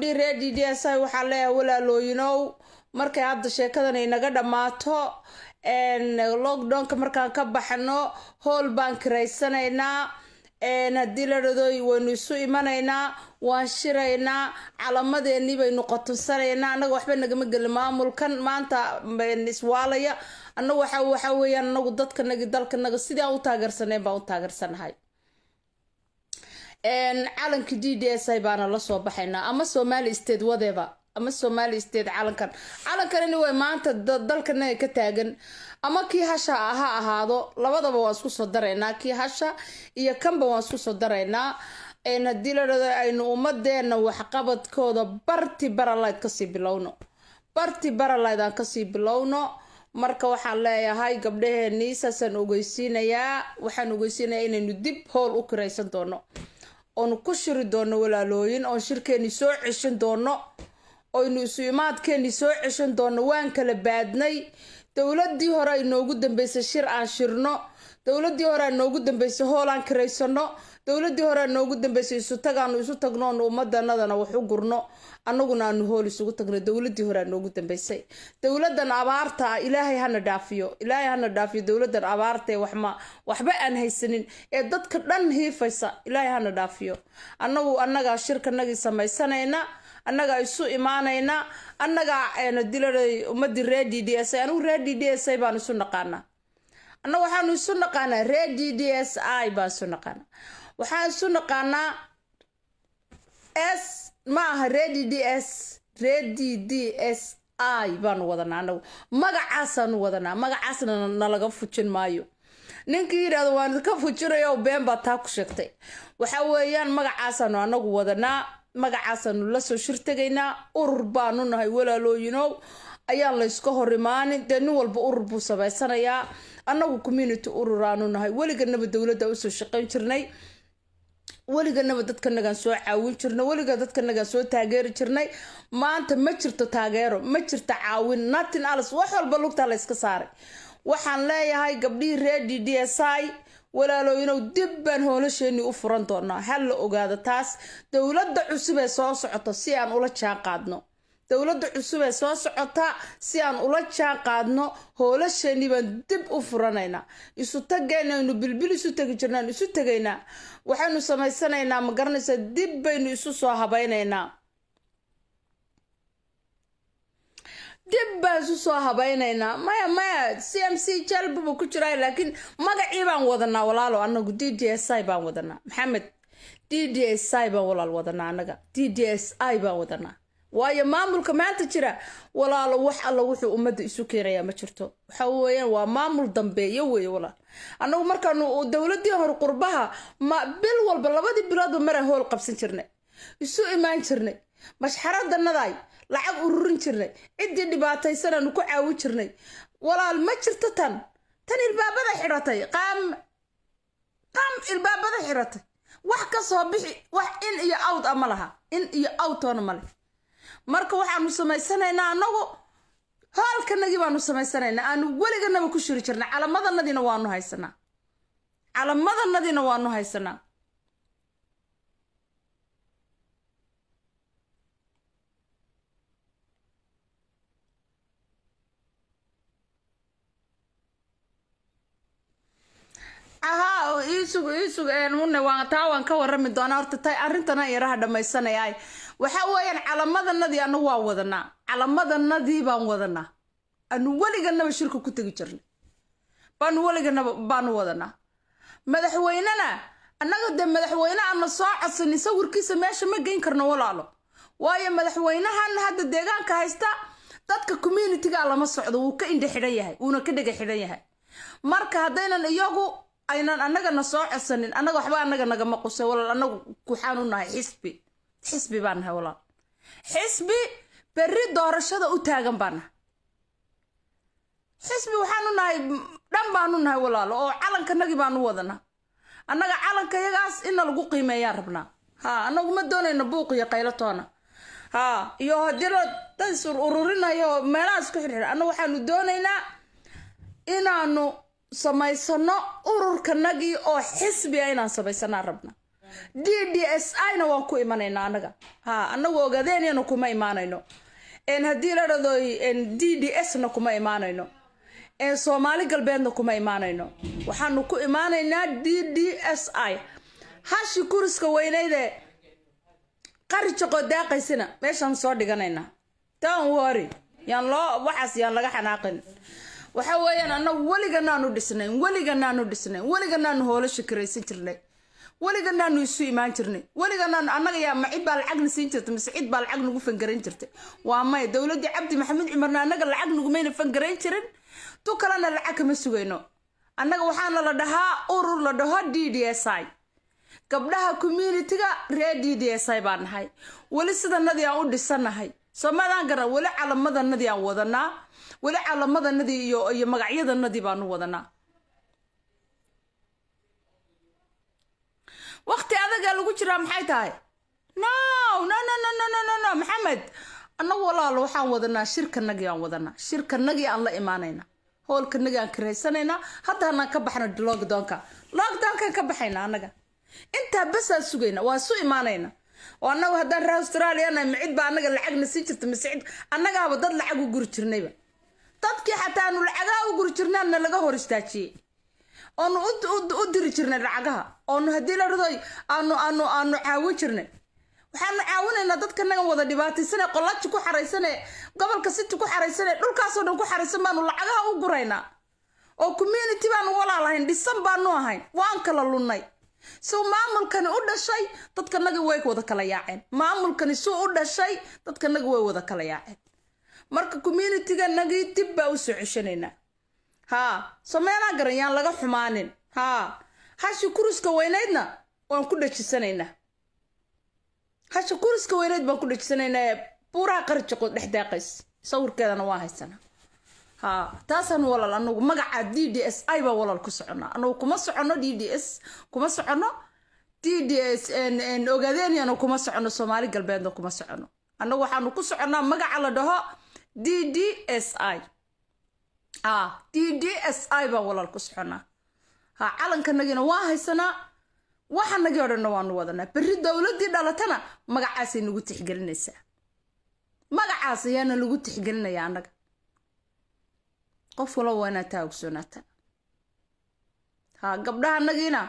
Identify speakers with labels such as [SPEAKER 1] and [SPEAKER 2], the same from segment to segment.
[SPEAKER 1] gabdhii reer d d s waxaa leeyahay walaalooyinow markay hadda sheekadan ay naga dhammaato lockdownka markaan ka baxno hool baan kiraysanaynaa haddii la dhadooy waynu isu imanaynaa waan shiraynaa calamadeennii baynu qotunsanaynaa annaga waxba nagama gelin maamulkan maanta iswaalaya annagu waxa waxaa weeyaan anagu dadkanaga dalkanaga sidii aan u taageersanayn baan u taageersanahay caalanka d d s i baana lasoo baxaynaa ama somali state wadeva ama somali state calankan calankanini way maanta dalkanaga ka taagan ama kii hasha ha ahaado labadaba waan isku soo daraynaa kii hasha iyo kanba waan isku soo daraynaa haddii la dhado aynu ummadeena waxqabadkooda barti baralyd kasii bilowno barti baralyd aan kasii bilowno marka waxaan leeyahay gabdhaheenii saasaan ogeysiinayaa waxaan ogeysiinayaa inaynu dib howl u kiraysan doono oonu ku shiri doonno walaalooyin oon shirkeenni soo ceshin doono oynu isu imaadkeenni soo ceshan doonno waan kala baadnay dowladii hore ay noogu dambeysay shir aan shirno dowladii hore aan noogu dambeysay hool aan kiraysanno dowladii hore noogu dambeysay isu tag isu tagnoonu ummadanadana wax gurno annaguna aanu hool isugu tagno dowladii hore noogu dambeysay dowladan abaarta ah, ilaahay hana dhaafiyo ilaahay hana dhaafiyo dowladan abaarta ee waxma waxba aan haysanin ee dadka dhan hiifaysa ilaahay hana dhaafiyo annagu annagaa shirkanagii samaysanayna annagaa isu imaanayna annagaa dilaa ummadii ree d d s anigu ree d d s baan isu naqaanaa annagu waxaanu isu naqaanaa ree d d s i baan isu naqaanaa waxaan isu naqaanaa s ma aha redi d s redi d s i baanu wadanaa anagu magacaasanu wadanaa magacaasna nalaga fujin maayo ninkii yidhahdo waan ka fujinayo been baa taa ku sheegtay waxa weeyaan magacaasaanu anagu wadanaa magacaasanu lasoo shirtegaynaa urur baanu nahay walaalooyinow ayaan layska hor imaanin dee nin walba urur buu samaysanayaa annagu community ururaanu nahay weligannaba dowladda usoo shaqayn jirnay weliganaba dadkanagaan soo caawin jirnay weliga dadkanagaan soo taageeri jirnay maanta ma jirto taageero ma jirto caawin natin alas wax walba lugtaa layska saaray waxaan leeyahay gabdhihii reer d d s i walaalooyinow dib baan hoolasheenii u furan doonaa ha la ogaado taas dowladda cusub ee soo socoto si aan ula jaan qaadno dowladda cusub ee soo socota si aan ula jaan qaadno howlasheenii baan dib u furanaynaa isu taggeen aynu bilbil isu tegi jirna isu tegaynaa waxaynu samaysanaynaa ma garanaysaa dib baynu isu soo habaynaynaa dib baan isu soo habaynaynaa maya maya c m c jalbaba ku jiraa laakiin magacii baan wadanaa walaalo anagu d d s i baan wadanaa maxamed d d s i baan walaal wadanaa anaga d d s i baan wadanaa waayo maamulka maanta jira walaalo wax alla wuxuu ummadda isu keenayaa ma jirto waxa weeyaan waa maamul dambeeyo wey walaal anagu markaanu dowladii hore qurbaha ma bil walba labadii biloodba maraa howl qabsan jirnay isu imaan jirnay mashxaradannadaay lacag ururin jirnay ciddii dhibaataysanaanu ku caawin jirnay walaal ma jirto tan tan ilbaabada xidhatay qaam qaam ilbaabada xidhatay wax kasoo bixi wax in iyo awd a ah ma laha in iyo awtoona male marka waxaanu samaysanaynaa anagu haalkanagii baanu samaysanaynaa aanu weliganaba ku shiri jirnaa calamadanadiina waanu haysanaa calamadanadiina waanu haysanaa aha iisug iisug mune waan taa waan ka warami doonaa horta tay arrintana yaraha dhammaysanaya waxa weeyaan calamadanadii anagu waa wadanaa calamadanadii baan wadanaa anu weliganaba shirka ku tegi jirnay baanu weliganaba baanu wadanaa madaxweynena annaga dee madaxweyne ana soo codsanin sawirkiisa meesha ma geyn karno walaalo waayo madaxweynahan hadda deegaanka haysta dadka communitiga lama socdo wuu ka indha xidhan yahay wuuna ka dhega xidhan yahay marka haddaynan iyagu aynan annagana soo codsanin annaga waxba annaga nagama qusay walaal annagu kuxaan u nahay xisbi xisbi baan nahay walaal xisbi berri doorashada u taagan baan nahay xisbi waxaan u nahay dhan baanu nahay walaal oo calankanagii baanu wadanaa annaga calanka yagaas inna lagu qiimeeyaan rabnaa haa annagu ma doonayno buuq iyo qaylotoona haa iyo haddii dad is ururinayo meelahaas ku xirxir annagu waxaanu doonaynaa inaanu samaysano ururkanagii oo xisbiga inaan samaysanaa rabna d d s i na waan ku imanaynaa anaga ha anagu ogaadeenyana kuma imaanayno haddii la dhado d d s na kuma imaanayno soomaali galbeedna kuma imaanayno waxaanu ku imaanaynaa d d s i hashi kuriska weyneyde qarijoqoo daaqaysina meeshaan soo dhiganaynaa tan wori yaan loo waxaas yaan laga xanaaqin waxa weeyaan annagu weliganaanu dhisnay weliganaanu dhisnayn weliganaanu hoolo shakaraysan jirnay weliganaanu isu imaan jirnay weliganaanu annaga yaa macid baa lacagna siin jirtay mise cid baa lacag nagu fangaran jirtay waa maya dowladdii cabdi maxamed cumarna annaga lacag nagumayna fangarayn jirin tu kalena lacag kama sugayno annaga waxaana la dhahaa urur la dhaho d d s i gabdhaha communitiga reer d d s i baan nahay weli sidanadii aan u dhisannahay soomaadaan garan weli calamadanadii aan wadanaa weli calaamadanadii iyo iyo magacyadanadii baanu wadanaa wakti adagaa lagu jiraa maxay tahay no no no no no no no no maxamed annagu walaalo waxaan wadanaa shirkanagii aan wadanaa shirkanagii aan la imaanayna hoolkanagii aan kiraysanaynaa hadda hanaan ka baxna lockdownka lockdownkan ka baxayna annaga intaa basaan sugayna waa isu imaanayna oo annagu haddaan reer austraaliya nahay baa annaga lacagna sii jirta ma cid annagaaba dad lacag u guri jirnayba dadkii xataa nu lacagaha u guri jirnaan na laga hor istaajiye oonu u diri jirnay lacagaha oonu haddii la radoy aanu aanu aanu caawin jirnay waxaanu caawinaynaa dadkanagan wada dhibaataysane qolaji ku xaraysane gobolka city ku xaraysane dhulkaasoo dhan ku xaraysan baanu lacagaha u guraynaa oo community baanu walaalahayn dhisan baanu ahayn waan kala lunnay suu maamulkani u dhashay dadkanagi way wada kala yaaceen maamulkani suu u dhashay dadkanagi way wada kala yaaceen marka communitiga nagii dib baa usoo ceshanaynaa haa someelaa garanyaan laga xumaanin haa hashi kuriska weyneydna waan ku dhejisanaynaa hashi kuriska weyneyd baan ku dhejisanaynaa buuraha qarjiqo dhex daaqays sawirkeedana waa haysanaa haa taasaan walal anagu magaca d d s i baa walal ku socona anagu kuma socono d d s kuma socono d d s ogaadeenyana kuma socono soomaali galbeedna kuma socono annagu waxaanu ku soconnaa magaca la dhaho d d s i ah, d d s i baan walaal ku soconaa ha calankanagiina waa haysanaa waxanagii o dhanna waanu wadanaa berri dowladdii dhalatana magacaasay nagu tixgelinaysaa magacaas ayaana lagu tixgelinayaa annaga qof wala waa inaa taa ogsoonaata ha gabdhaha nagiina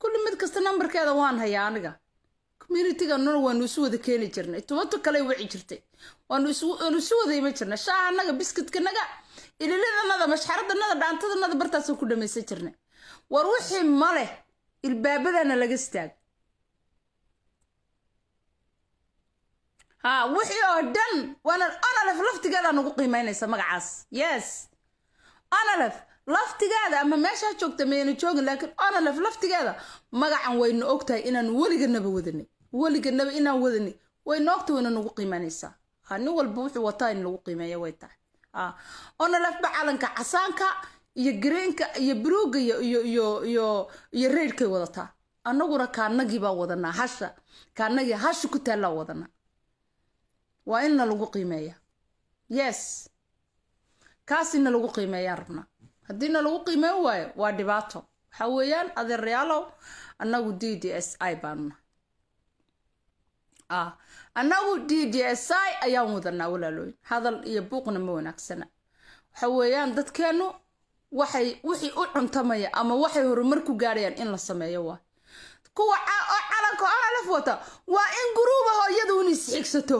[SPEAKER 1] kulli mid kasta nambarkeeda waan hayaa aniga communitiganuna waanu isu wada keeni jirnay tubato kale wici jirtay waanu isu wadayma jirna shaahanaga biskidkanaga ililadanada mashxaradanada dhaantadanada bartaasaan ku dhamaysan jirnay war wixii maleh ilbaabadana laga istaag ha wixii oo dhan waana onalef laftigeedaa nugu qiimaynaysa magacaas yes onalef laftigeeda ama meeshaa joogta mayna joogin laakiin onalef laftigeeda magacan wayna ogtahay inaanu weliganaba wadanay weliganaba inaan wadani way noogta wayna nagu qiimanaysaa nin walba wuxuu wataa in lagu qiimeeya way tahay onalafba calanka casaanka iyo gareenka iyo baruuga iyo reyrkay wadataa anaguna kaanagii baa wadanaa hasha kaanagii hasha ku taallaa wadanaa waa inna lagu qiimeeya yes kaasina lagu qiimeeyaan rabnaa haddiina lagu qiimeyn waayo waa dhibaato waxaa weeyaan adeerayaalow annagu d d s i baanuna ah annagu d j s i ayaan wadanaa walaalooyin hadal iyo buuqna ma wanaagsana waxa weeyaan dadkeennu waxay wixii u cuntamaya ama waxay horumar ku gaadhayaan in la sameeyo waa kuwa oo calanka olaf wata waa in guruubaho iyaduuna isxigsato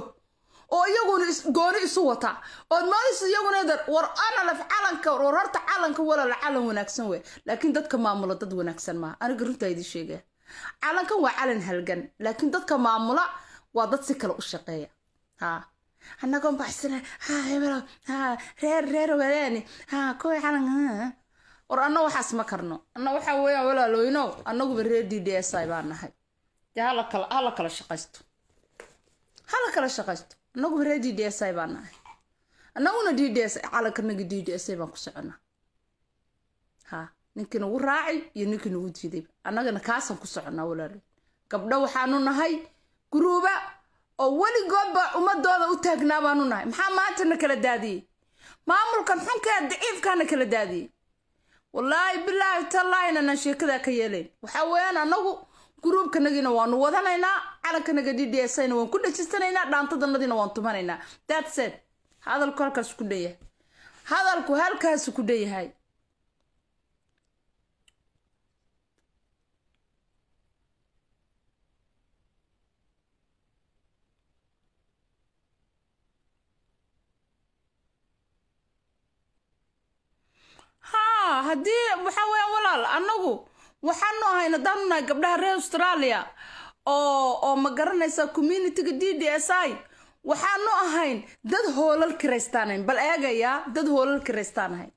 [SPEAKER 1] oo iyaguna gooni isu wata ood moodis iyaguna war analaf calanka war horta calanka walaal calan wanaagsan wey laakiin dadka maamula dad wanaagsan maaha aniga runtaa idii sheegaya calankan waa calan halgan laakiin dadka maamula waa dad si kale u shaqeeya haa annagoon baxsana haa hebelo reer reer walaani haa kuwa calan war anna waxaas ma karno anna waxaa weeyaan walaalooyno annaguba reer d d s i baa nahay dee hala kala hala kala shaqaysto hala kala shaqaysto annaguba reer d d s i baa nahay annaguna d d s calankarnaga d d s i baan ku soconaa haa ninkii nagu raacay iyo ninkii nagu diiday anagana kaasaan ku soconaa walaaloy gabdho waxaanu nahay guruuba oo weligoodba ummadooda u taagnaa baanu nahay maxaa maanta na kala daadiyey maamulkan xunkee daciifkaana kala daadiyey wallaahi bilaahi tallaahinanan sheekadaa ka yeelayn waxaa weeyaan annagu guruubkanagiina waanu wadanaynaa calankanaga d d s na waan ku dhejisanaynaa dhaantadanadiina waan tumanaynaa thatset hadalku halkaas ku dhan yahay hadalku halkaasu ku dhan yahay haddii waxaa weya walaal anagu waxaanu ahayna daannunahay gabdhaha reer australia oo oo ma garanaysaa communitiga d d s i waxaanu ahayn dad hoolal kiraystaanayn bal eegayaa dad hoolal kiraystaanahayn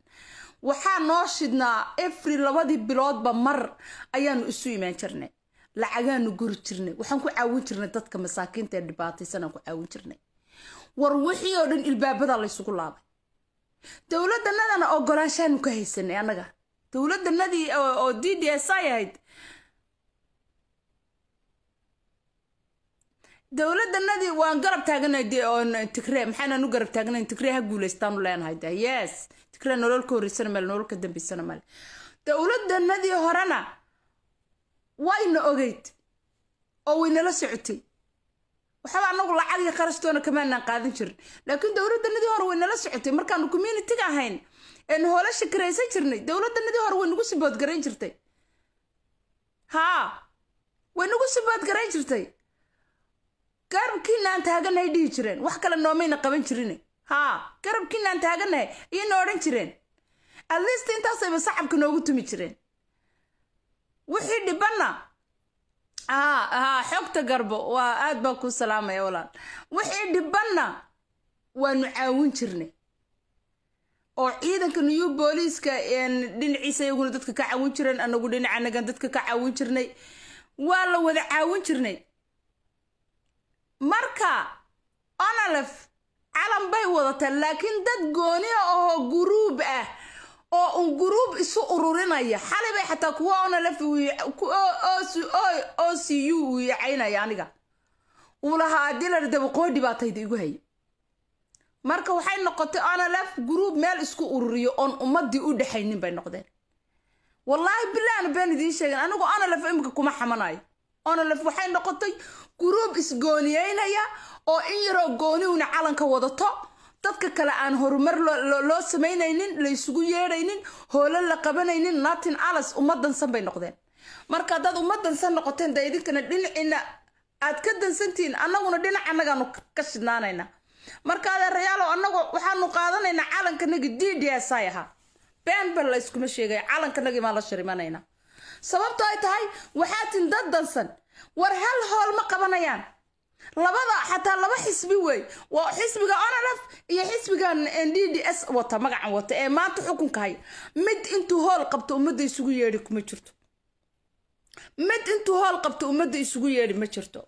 [SPEAKER 1] waxaa noo shidnaa efri labadii biloodba mar ayaanu isu imaan jirnay lacagaanu guri jirnay waxaan ku caawin jirnay dadka masaakiinta ee dhibaataysanaan ku caawin jirnay war wixii oo dhan ilbaabadaa laysugu laabay dowladanadana ogolaanshaanu ka haysanay annaga dowladanadii oo d d s i ahayd dowladanadii waan garab taaganay tigree maxaanaan u garab taaganay tigree ha guuleystaanu leenahay de yes tikre nolol ka horeysana male nolol ka dambeysana male dowladanadii horena wayna ogeyd oo waynala socotay waxaaba anagu lacagii qarashtoona kamaanaan qaadan jirin laakiin dowladdanadii hore way nala socotay markaanu communitiga ahayn een hoolasha karaysan jirnay dowladdanadii hore way nagu siboodgarayn jirtay haa way nagu siboodgarayn jirtay garabkiinaan taaganahay dhihi jireen wax kale noomayna qaban jirine haa garabkiinaan taaganahay ayayna odhan jireen at least intaasayba sacabka noogu tumi jireen wixii dhibanna a ah, ah, xogta garbo waa aad baa ku salaamaya walaal wixii dhibanna waanu caawin jirnay oo ciidanka new booliiska dhinaciisa iyaguna dadka ka caawin jireen anagu dhinacanagan dadka ka caawin jirnay waa la wada caawin jirnay marka onalef calan bay wadata laakiin dad gooniya oo guruub ah oo un guruub isu ururinaya xalibay xataa kuwa onalf o u uu yacaynaya aniga uu lahaa dilar dabaqoo baa igu haya marka waxay noqotay onalf guruub meel isku ururiyo oon ummaddii u dhexaynin bay noqdeen wallaahi bilaana been idiin sheegin anigu onalf imika kuma xamanayo onalf waxay noqotay guruub isgooniyeynaya oo in yaroo goonihuna calanka wadato dadka kale aan horumar loo samaynaynin laysugu yeedhaynin hoolo la qabanaynin naatin calas uma dansan bay noqdeen marka haddaad uma dansan noqoteen dee idinkana dhinacina aad ka dansantihiin annaguna dhinac annagaanu ka shidnaanaynaa marka adeerayaalow annagu waxaanu qaadanaynaa calankanagi d d s i ahaa been bal layskuma sheegay calankanagii maan la sharimanayna sababto ay tahay waxaatin dad dansan war hal hool ma qabanayaan labada xataa laba xisbi wey waa xisbiga onanaf iyo xisbigan d d s wata magacan wata ee maanta xukunka haya mid intuu hool qabto ummadda isugu yeedhi kuma jirto mid intuu hool qabto ummadda isugu yeedhi ma jirto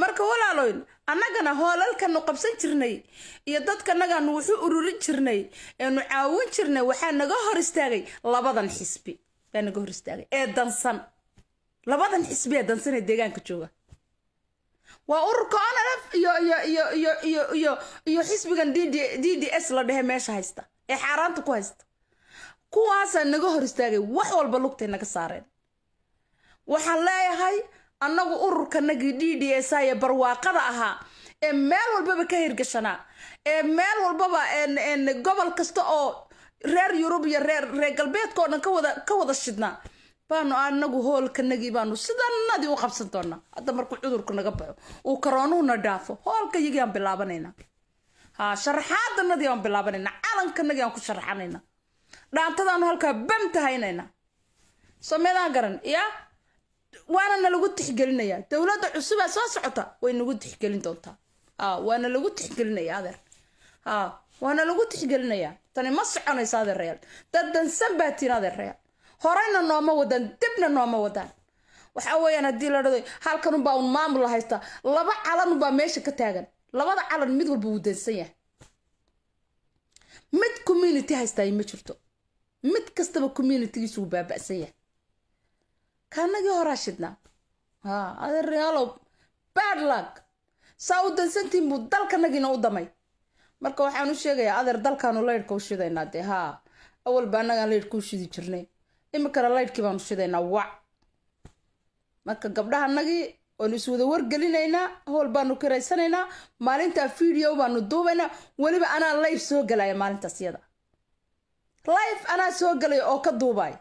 [SPEAKER 1] marka walaaloyn annagana hoolalkanu qabsan jirnay iyo dadkanaganu wuxuu ururin jirnay eenu caawin jirnay waxaa naga hor istaagay labadan xisbi baa naga hor istaagay ee dansan labadan xisbi ee dansan ee deegaanka jooga waa ururka onanaf iyo iyo iyo iyo iyo iyo iyo xisbigan dd d d s la dhehe meesha haysta ee xaaraanta ku haysta kuwaasaa naga hor istaagay wax walba lugtay naga saareen waxaan leeyahay annagu ururkanagii d d s ee barwaaqada ahaa ee meel walbaba ka hirgashanaa ee meel walbaba gobol kasta oo reer yurub iyo reer reer galbeedka oo dhan kawada ka wada shidnaa baanu anagu hoolkanagii baanu sidanadii u qabsan doonaa hadda markuu cudurku naga baxo uu karoonuhuna dhaafo hoolka iyagii aan ha sharaxaadanadii aan bilaabanayna calankanagii aan ku sharaxanayna dhaantadaanu halkaa bamta haynayna sameedaan garan ya waana nalagu tixgelinayaa dowladda cusubaa soo socota way nagu tixgelin doontaa a waana lagu tixgelinaya adeer a waana lagu tixgelinayaa tani ma soconaysa adeer rayaal daddansan baa tiin adeer rayaal horeyna nooma wadaan dibna nooma wadaan waxa weeyaan haddii la dhado halkan unbaa un maamul haysta laba calan unbaa meesha ka taagan labada calan mid walba wuu dansan yahay mid community haystaay ma jirto mid kastaba communitygiisu wuu baaba'san yahay kaanagii horaa shidnaa ha adeeryaalow bad luck saa u dansantiin buu dalkanagiina u damay marka waxaan u sheegayaa adeer dalkaanu laydhka u shidaynaa dee haa awalba annagaan laydhka u shidi jirnay iminkana laydhkii baanu shidaynaa wac marka gabdhahanagii is wada wargelinaynaa howl baanu kiraysanaynaa maalintaa video baanu duubaynaa weliba anaa life soo galaya maalintaas yada life anaa soo galaya oo ka duubaya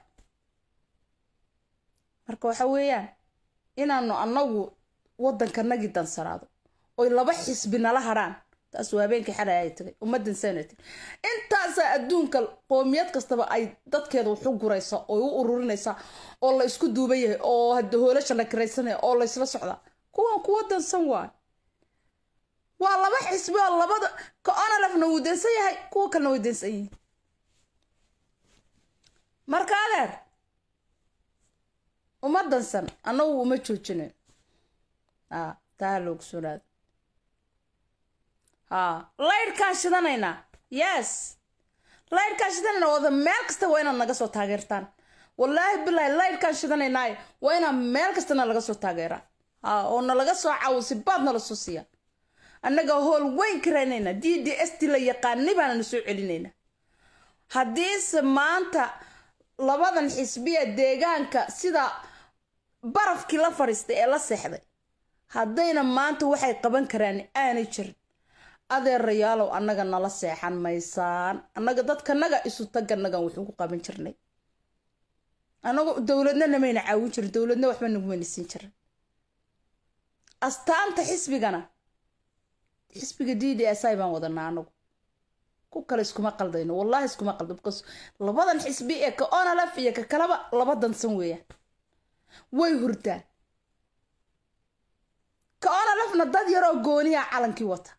[SPEAKER 1] marka waxa weeyaan inaanu annagu waddankanagii dansanaado oy laba xisbi nala hadhaan taas waa habeenkii xalay ay tagay ummaddan sanati intaasa adduunka qoomiyad kastaba ay dadkeeda waxu guraysa oo u ururinaysa oo la ysku duuban yahay oo hoolasha la kiraysanaya oo la ysla socdaa kuwan kuwa dansan waay waa laba xisbi oo labada ka onalafna wuu dansan yahay kuwa kalena way dansan yihiin marka adeer uma dansan annagu uma joojino taa la ogsoonaada laydhkaan shidanaynaa yes laydhkaan shidanayna wada meel kasta waa inaad naga soo taageertaan wallaahi bilaahi laydhkaan shidanaynaay waa inaa meel kastana laga soo taageeraa oo nalaga soo cawisi baad nala soo siiya annaga hool weyn ka d d s t la yaqaani baanana soo celinaynaa haddiise maanta labadan xisbiya deegaanka sida barafkii la fariistay ee la seexday haddayna maanta waxay qaban karaan aanay jirin adeerayaalow annaga nala seexan maysaan annaga dadkanaga isu taganagan wuxuu ku qaban jirnay anagu dowladna namayna caawin jirin dowladna waxba nagumayna siin jirin astaanta xisbigana xisbiga d d s i baan wadanaa anagu ku kale iskuma qaldayno wallaahi iskuma qaldo bkas labadan xisbi ee ka onalaf iyo ka kalaba laba dansan weeyaan way hurtaan ka onalafna dad yaroo gooniya calankii wata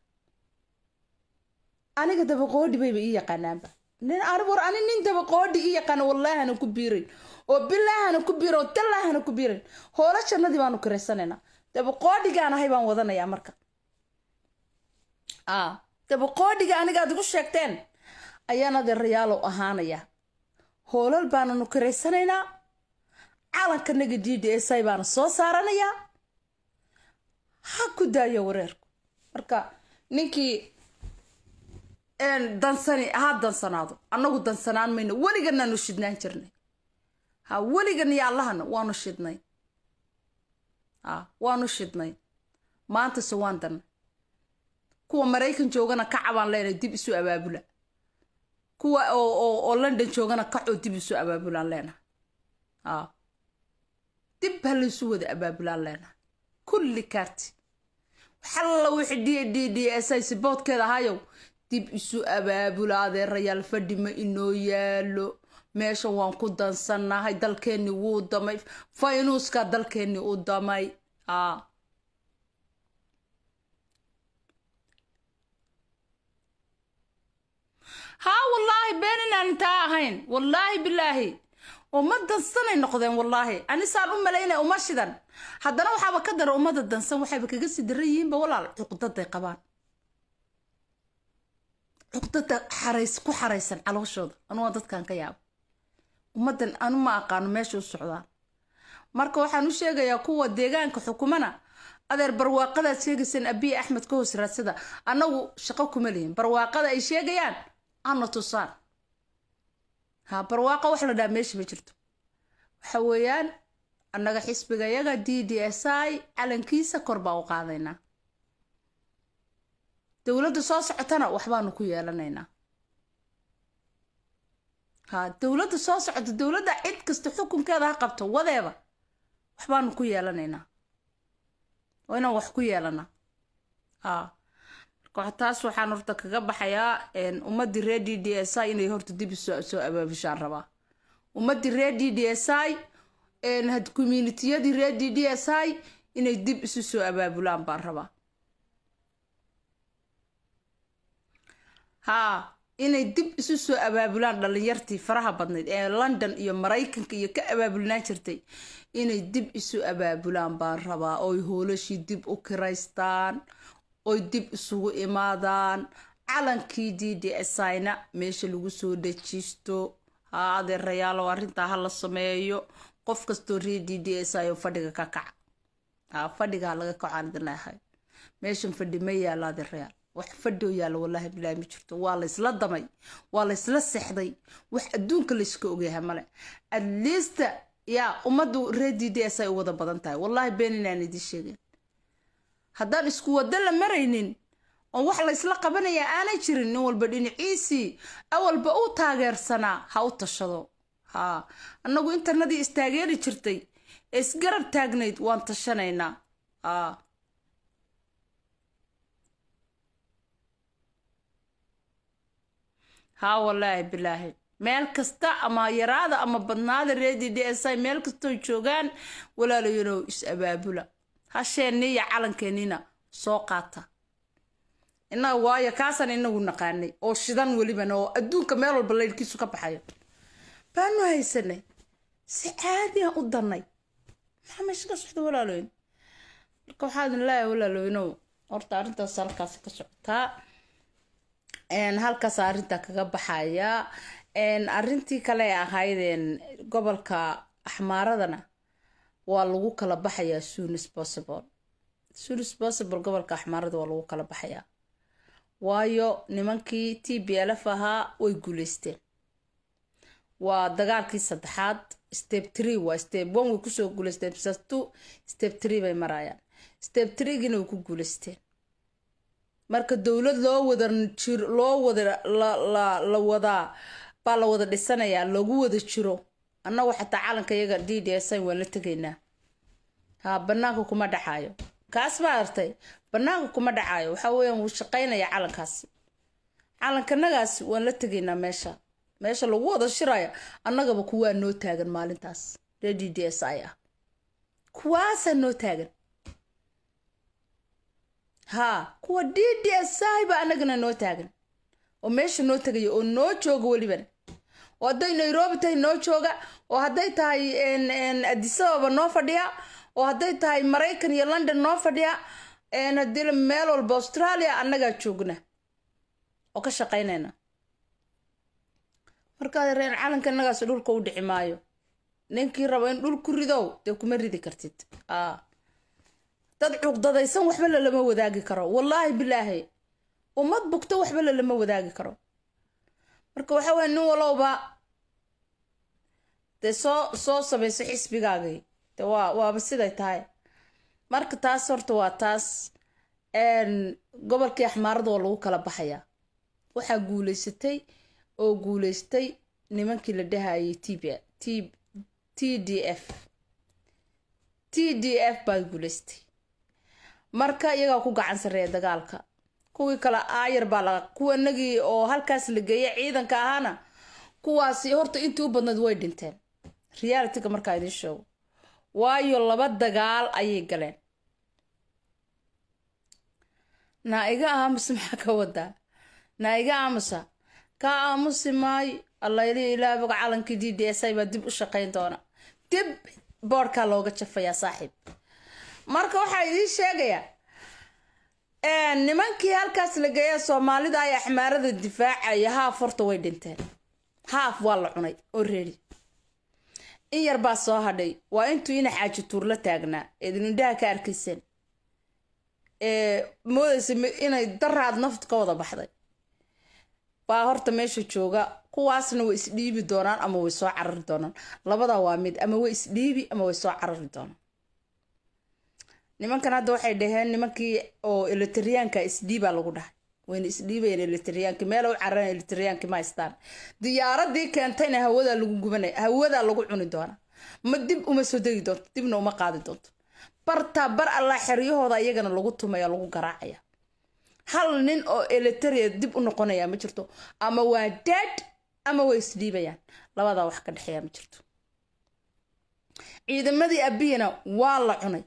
[SPEAKER 1] aniga dabaqoodhi bayba ii yaqaanaanba war ani nin dabaqoodhi ii yaqaana wallaahana ku biirin oo bilaahana ku biirin oo tallaahana ku biirin hoola jannadii baanu kiraysanaynaa dabaqoodhigaan ahay baan wadanayaa marka a dabaqoodhiga aniga aad igu sheegteen ayaan adeerayaalow ahaanaya hoolal baananu kiraysanaynaa calankanaga d d s i baana soo saaranayaa ha ku daayo wareerku marka ninkii dansani ha dansanaado annagu dansanaan mayno weliganaanu shidnaan jirnay ha weligan iyo allahana waanu shidnay a waanu shidnay maantase waan danna kuwa maraykan joogana kacabaan leenahay dib isu abaabula kuwa oo london joogana kacoo dib isu abaabulaan leenahay ha dib ha laysu wada abaabulaan leenahay kulli kaarti xalla wixii d d d s ay siboodkeeda ahayow dib isu abaabulaadee rayaal fadhima inoo yaalo meeshan waan ku dansannahay dalkeenni wuu damay faynuuska dalkeenni u damay a haa wallaahi been inaan intaa ahayn wallaahi bilaahi uma dansanay noqdeen wallaahi anisaan u malayna uma shidan haddana waxaaba ka dara ummada dansan waxayba kaga sii daran yihiinba walaal cuqdaday qabaan cugdada xarays ku xaraysan calooshooda anuaa dadkan ka yaabo ummadan anu ma aqaano meesha u socdaan marka waxaan u sheegayaa kuwa deegaanka xukumana adeer barwaaqadaad sheegaysan abiy axmed ka hoos raadsada annagu shaqo kuma lihin barwaaqada ay sheegayaan ana tusaan ha barwaaqa wax la dhaha meesha ma jirto waxa weeyaan annaga xisbiga yaga d d s i calankiisa kor baa u qaadaynaa dowladda soo socotana waxbaanu ku yeelanaynaa ha dowladda soo socota dowladda cid kasta xukunkeeda ha qabto wadeeba waxbaanu ku yeelanaynaa oo inaan wax ku yeelanaa ha taas waxaan horta kaga baxayaa ummadii reer d d s i inay horta dib soo abaabushaan rabaa ummadii reer d d s i communitiyadii reer d d s i inay dib isu soo abaabulaan baan rabaa haa inay dib isu soo abaabulaan dhalinyartii faraha badnayd ee london iyo maraykanka iyo ka abaabulinaan jirtay inay dib isu abaabulaan baan rabaa oy hoolashii dib u kiraystaan oy dib isugu imaadaan calankii d d sina meesha lagu soo dhajiisto haa adeerayaalow arrintaa ha la sameeyo qof kastoo ree d d s fadhiga ka kaca haa fadhigaa laga kacaan idin leehay meeshan fadhi ma yaala adeerayaal wax fadhow yaalla wallaahi bilahi ma jirto waa laysla damay waa laysla seexday wax adduunka layska ogyahay male at least yaa ummaddu ree d d s ay u wada badan tahay wallaahi been inaan idiin sheegeen haddaan isku waddo la maraynin oo wax laysla qabanayaa aanay jirin nin walba dhinaciisii awalba u taageersanaa ha u tashado haa annagu internadii istaageeri jirtay ee isgarab taagnayd waan tashanaynaa haa haa wallaahi bilaahi meel kasta ama yaraada ama badnaada reedi d dsi meel kastoo joogaan walaalayanoo is abaabula hasheenniiya calankeenniina soo qaata innaga waayo kaasaan inagu naqaanay oo shidan welibana oo adduunka meel walba laydhkiisu ka baxayo baanu haysanay si caadiyan ah u dannay maxaa meesha ka socda walaaloyn marka waxaadin idin leeyahay walaaloynow horta arrintaas halkaasi ka socotaa halkaas arinta kaga baxaya arintii kale ahaydeen gobolka axmaaradana waa lagu kala baxayaa sunis possible possible gobolka axmaarada waa lagu kala baxayaa waayo nimankii t b l f ahaa way guuleysteen waa dagaalkii saddexaad step tree waa step one way kusoo guuleysteen step step tree bay maraayaan step three way ku guuleysteen marka dowlad loo wada jir loo wada la wadaa baa la wada dhisanayaa loogu wada jiro annagu xataa calanka iyaga d d s waan la tegaynaa ha banaanka kuma dhacaayo kaas ma artay banaanka kuma dhacaayo waxa weyaan wuu shaqeynaya calankaasi calankanagaasi waan la tegaynaa meesha meesha lagu wada shiraya annagaba kuwaa noo taagan maalintaas ree d d s i ah kuwaasaa noo taagan haa kuwa d d s baa anagana noo taagan oo meesha noo tagaya oo noo jooga welibana oo hadday nairobi tahay noo jooga oo hadday tahay adisababa noo fadhiya oo hadday tahay maraykan iyo london noo fadhiya hadii meel walba australia annagaa joogna oo ka shaqaynayna markaa reen calanka innagaas dhulka u dhici maayo ninkii rabo in dhul ku ridow dee kuma ridi kartid dad cuqdadaysan waxba lalama wadaagi karo wallaahi bilaahi ummad bugto waxba lalama wadaagi karo marka waxa weye nin walowba dee soo soo samayso xisbigaagii de waa waaba siday tahay marka taas horta waa taas gobolkii axmaaradoo lagu kala baxayaa waxaa guulaysatay oo guulaystay nimankii la dhahayay t t t d f t d f baa guuleystay marka iyagaa ku gacan sareeya dagaalka kuwii kale aayar baa laga nagii oo halkaas la geeya ciidanka ahaana kuwaasi horta intii u badnayd way dhinteen realityga markaa idiin sheego waayo laba dagaal ayay galeen naa-iga aamusa maxaa ka wadaa naa-iga aamusa kaa aamusi maay allayli ilaabaga calankii d d s i baa dib u shaqayn doona dib boorkaa looga jafayaa saaxiib marka waxaa idii sheegayaa nimankii halkaas la geeya soomaalida ay axmaarada difaacaya haaf horta way dhinteen haaf waa la cunay oo reeri in yarbaa soo hadhay waa intuu ina xaaji tuurla taagnaa eedin indhaha ka arkayseen moodaysa inay daraad naftu ka wada baxday baa horta meesha jooga kuwaasna way isdhiibi doonaan ama way soo carari doonaan labadaa waa mid ama way isdhiibi ama way soo carari doonaan nimankan hadda waxay dhaheen nimankii oo elitriyaanka isdhiibaa lagu dhahay wayna isdhiibayeen elitriyaanki meel u carareen elitriyaanki ma haystaan diyaaradii keentayna hawada lagu gubanay hawadaa lagu cuni doona ma dib uma soo degi doonto dibna uma qaadi doonto bartaa bar allah xeryahooda iyagana lagu tumaya lagu garaacaya hal nin oo eliteria dib u noqonaya ma jirto ama waa daad ama way isdhiibayaan labadaa wax ka dhexeeya ma jirto ciidamadii abiyana waa la cunay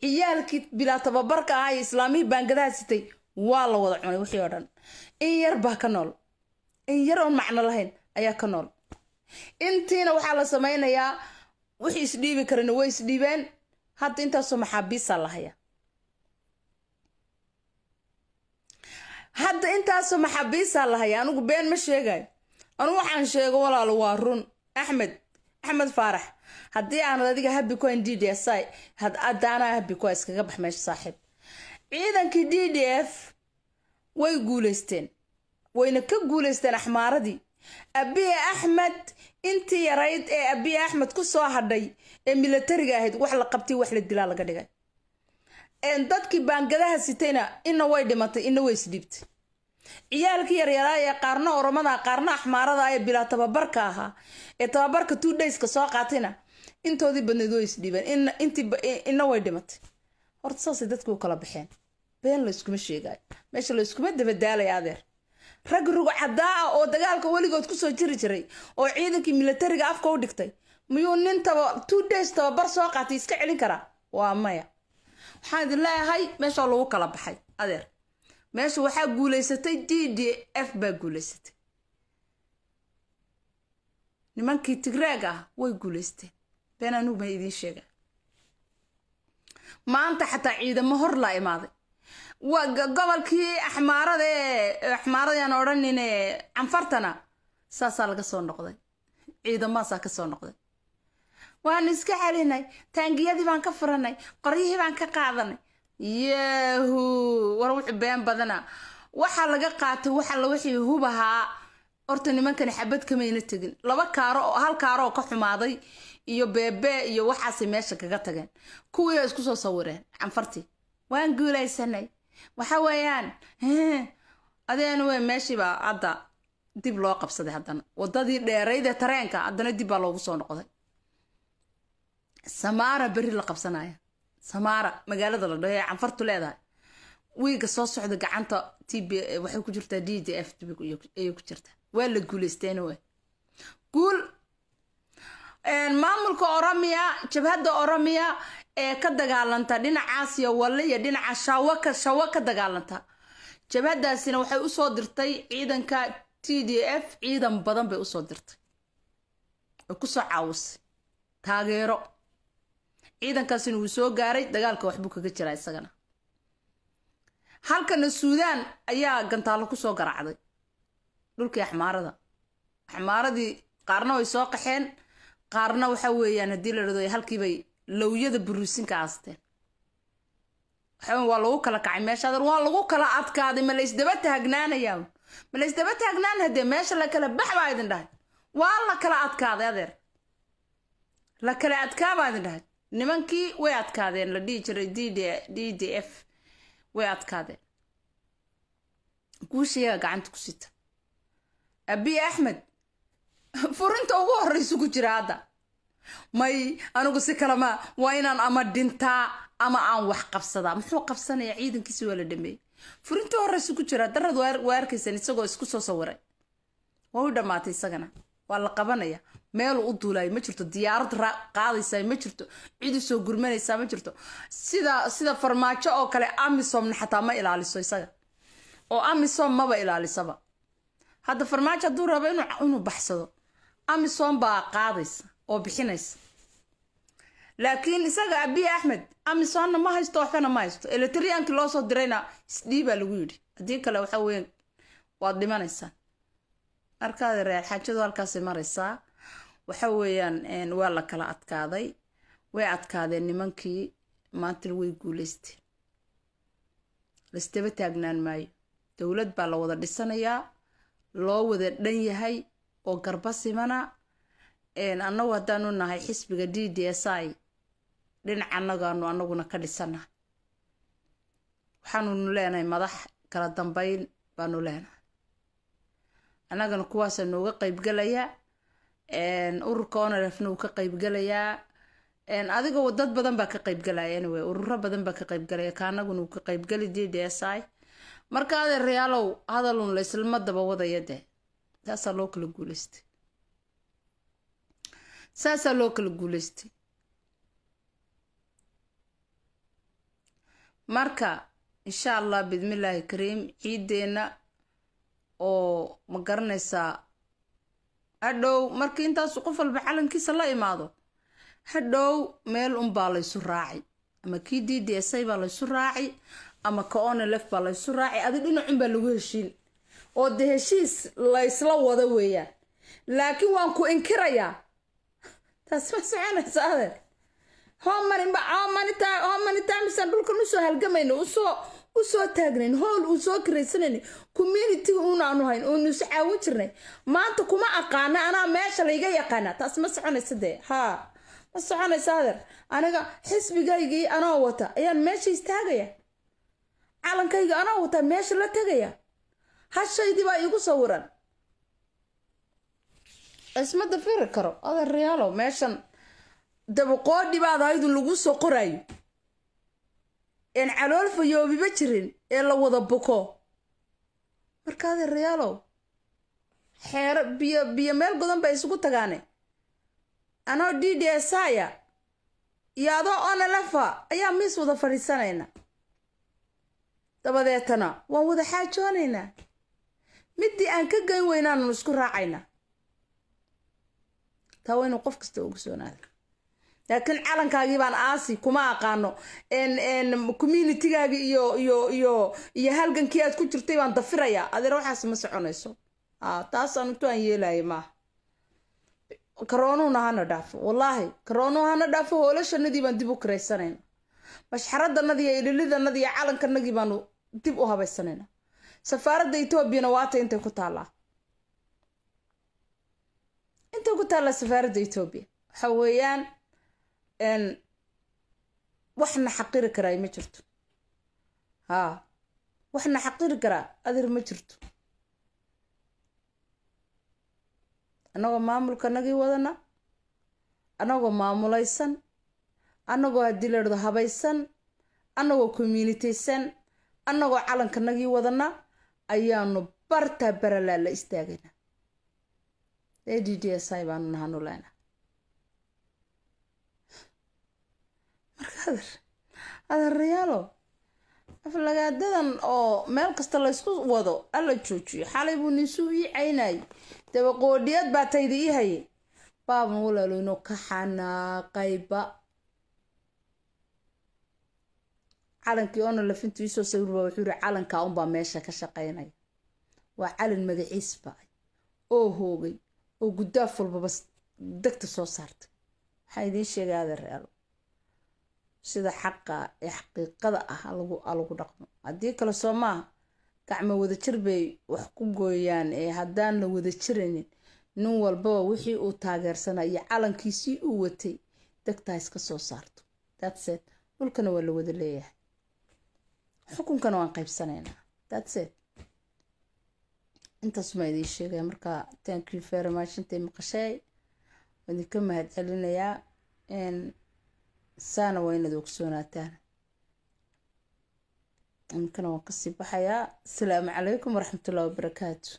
[SPEAKER 1] ciyaalkii bilaa tababarka ahaa ee islaamihii baangadaha sitay waa la wada cunay wixii oo dhan in yar baa ka nool in yar oon macno lahayn ayaa ka nool intiina waxaa la samaynayaa wixii isdhiibi karana way isdhiibeen hadda intaasoo maxaabiisaa la haya hadda intaasoo maxaabiisaa la haya anigu been ma sheegayo anugu waxaan sheego walaalo waa run axmed axmed faarax haddii aanad adiga habicon d d s adaanaa habicon iskaga bax meesha saaxiib ciidankii d d f way guuleysteen wayna ka guuleysteen axmaaradii abiye axmed intii yarayd ee abiye axmed ku soo hadhay ee milatariga ahayd wax la qabtay wax la dilaa laga dhigay dadkii baangadaha sitayna ina way dhimatay ina way isdhiibtay ciyaalkii yaryaraa ee qaarna oromada qaarna axmaarada ee bilaa tababarka ahaa ee tababarka two dayska soo qaatayna intoodii badneed way isdhiibeen inna way dhimatay horta saasay dadkii u kala baxeen been layskuma sheegaayo meesha layskuma dabadaalaya adeer rag rugcadaa ah oo dagaalka weligood kusoo jiri jiray oo ciidankii militariga afka u dhigtay miyuu nin taba two days tababar soo qaatay iska celin karaa waa maya waxaan idin leeyahay meeshaa lagu kala baxay adeer meesha waxaa guulaysatay d d f baa guulaysatay nimankii tigraag ah way guulaysteen been anugu baan idiin sheega maanta xataa ciidamo hor laa imaaday waa gobolkii axmaarada axmaaradayaan odhanine canfartana saasaa laga soo noqday ciidamaasaa ka soo noqday waanu iska celinay taangiyadii baan ka furanay qoryihii baan ka qaadanay yahu war wuxu been badana waxaa laga qaatay waxa la wixii hubahaa horta nimankan xabad kamayna tegin laba kaaro oo hal kaaro oo ka xumaaday iyo beebe iyo waxaasay meesha kaga tageen kuwii oo isku soo sawireen canfarti waan guulaysanay waxa weeyaan adeenu wey meeshiibaa hadda dib loo qabsaday haddana wadadii dheerayde tareenka haddana dibbaa loogu soo noqday samaara beri la qabsanaya samaara magaalada la dhaho canfartu leedahay wiiga soo socda gacanta t b waxay ku jirtaa d j f ayay ku jirtaa waa la guuleysteen w guul maamulka oromiya jabhadda oromiya ee ka dagaalanta dhinacaas iyo walle iyo dhinaca shawaka shawa ka dagaalanta jabhadaasina waxay usoo dirtay ciidanka t d f ciidan badan bay usoo dirtay ay kusoo caawisay taageero ciidankaasina wuu soo gaaray dagaalka waxbuu kaga jiraa isagana halkana suudaan ayaa gantaalo kusoo garaacday dhulkii axmaarada axmaaradii qaarna way soo qaxeen qaarna waxa weeyaan haddii la dhado halkiibay lawyada buruusin aasteen waxawn waa lagu kala kacay meeshaad waa lagu kala adkaaday ma la ysdaba taagnaanayaa ma la ysdaba taagnaana haddee meesha la kala bax baa idin dhahay waa la kala adkaaday adeer la kala adkaa baa idin dhahay nimankii way adkaadeen la dhihi jiray d d d d f way adkaadeen guushayaga gacanta ku sita abi axmed furinta ugu horreysa ku jira hadda may anigu si kalema waa inaan ama dhintaa ama aan wax qabsadaa muxuu qabsanayaa ciidankiisi waa la dhameeyey furinta horreysa ku jira darad waa arkaysan isagoo isku soo sawiray waa u dhammaatay isagana waa la qabanaya meelu u duulayo ma jirto diyaarad qaadaysa ma jirto cid usoo gurmanaysaa ma jirto sida sida farmaajo oo kale amisom xataa ma ilaaliso isaga oo amisom maba ilaalisaba hadda farmaajo hadduu rabo inuu baxsado amisom baa qaadaysa oo bixinaysa laakiin isaga abiy axmed amisonna ma haysto waxbana ma haysto eletrianki loo soo dirayna isdhii baa lagu yidhi haddii kale waxa weya waad dhimanaysaan markaada reer xaajadu halkaasay maraysaa waxa weeyaan waa la kala adkaaday way adkaadeen nimankii maantana way guulaysteen laistaba taagnaan maayo dowlad baa la wada dhisanayaa loo wada dhan yahay oo garbo simana anagu haddaanu nahay xisbiga d d s i dhinacannagaanu anaguna ka dhisannahay waxaanunu leenahay madax kala dambeyn baanu leenahay annagana kuwaasa nooga qaybgelayaa ururka onarefna uu ka qaybgelayaa adigoo dad badan baa ka qaybgelaya anyway ururo badan baa ka qaybgelaya ka annaguna uu ka qaybgeli d d s i marka ade reyaalow hadalun la islama daba wadaya dee saasaa loo kala guuleystay saasaa loo kala guuleystay marka insha allah bidmillaahi kariim ciiddeenna oo ma garanaysaa hadhow marka intaasu qof walba calankiisa la imaado hadhow meel unbaa laysu raaci ama kii diidiesay baa laysu raacay ama ka-oona lef baa laysu raaci adi dhinacun baa lagu heshiin oo dee heshiis laysla wada weeyaan laakiin waan ku inkirayaa taas ma soconaysa adeer homarinba homanitime dhulkan usoo halgamayna usoo usoo taagnayn howl uu soo karaysanayn communitiga uuna aanu hayn oonu isu caawin jirnay maanta kuma aqaana anaa meesha layga yaqaana taas ma soconaysa dee ha ma soconaysa adeer aniga xisbigaygii anoo wata ayaan meesha istaagaya calankayga anoo wataa meesha la tegaya hashaydii baa iigu sawiran isma dafiri karo adeeryaalow meeshan dabaqoodhibaad ahaydu lagu soo qoraayo een calool fayoobiba jirin ee la wada buko marka adeerayaalow xeero biyo biyo meel godan bay isugu tagaane anoo d d s aya iyo adoo onelefa ayaa miis wada fadhiisanayna dabadeetana waan wada xaajoonaynaa midii aan ka geyn weynaanun isku raacaynaa taa waa qof kasta ogsoonaadaa laakiin calankaagii baan aasi kuma aqaano nn communitigaagi iyo iyo iyo iyo halgankii aad ku jirtay baan dafirayaa adeer waxaas ma soconayso taasaan intu aan yeelaya maaha karoonuuna hana dhaafo wallaahi karoonuu hana dhaafo hoolashanadii baan dib u kiraysanayna mashxaradanadi iyo ililidanadi iyo calankanadii baanu dib u habaysanayna safaaradda etoobiyana waata intay ku taallaa intay ku taallaa safaaradda etoobiya waxa weeyaan n waxna xaqiri karaa ma jirto haa waxna xaqiri karaa adir ma jirto annagoo maamulka nagii wadana annagoo maamulaysan annagoo haddii la dhado habaysan annagoo communitaysan annagoo calanka nagii wadana ayaanu barta baralaa la istaagayna a d d s i baanu naha noleyna marka adar adarrayaalo aflagaadadan oo meel kasta laysku wado alla joojiyo xalay buu ninsuu ii caynayay daba qoodhiyad baa tayda ii hayay baaban walaalooynoo ka xanaaqayba calankii oona lafintu iisoo sawirba wuxuu yihi calankaa unbaa meesha ka shaqaynaya waa calan magaciis ba'ay oo hoogay oo gudaaf walbaba degta soo saartay waxaa idiin sheegay adeereelo sida xaqa ee xaqiiqada ah lagu alagu dhaqmo haddii kale soo maaha gacmo wadajir bay wax ku gooyaan ee haddaan la wada jiranin nin walbaba wixii uu taageersanaa iyo calankiisii uu watay degtaas ka soo saarto dhulkana waa la wada leeyahay xukunkana waan qaybsanaynaa tatset intaasuma idiin sheegaya marka thank you very much intay maqashay waa idinka mahad celinayaa n saana waa inaad ogsoonaataan iminkana waan kasii baxayaa asalaamu calaykum waraxmatullahi wabarakaatu